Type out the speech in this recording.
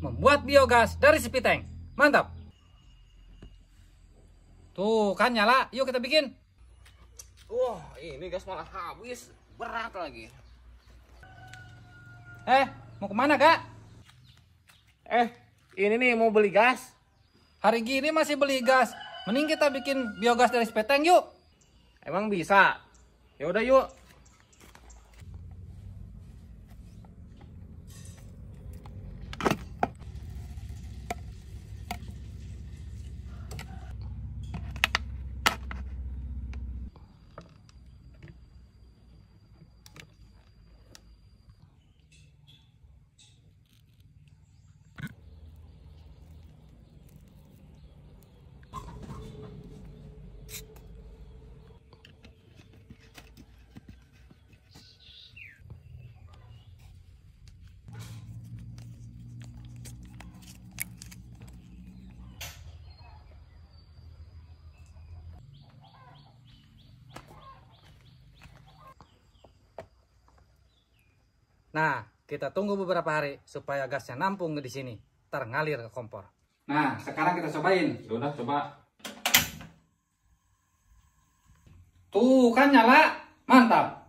membuat biogas dari sepi tank. Mantap. Tuh kan nyala, yuk kita bikin. Wah, ini gas malah habis, berat lagi. Eh, mau kemana kak? Eh, ini nih mau beli gas. Hari gini masih beli gas. Mending kita bikin biogas dari tank, yuk. Emang bisa? Ya udah yuk, Nah, kita tunggu beberapa hari supaya gasnya nampung di sini, terngalir ke kompor. Nah, sekarang kita cobain. Sudah coba. Tuh, kan nyala. Mantap.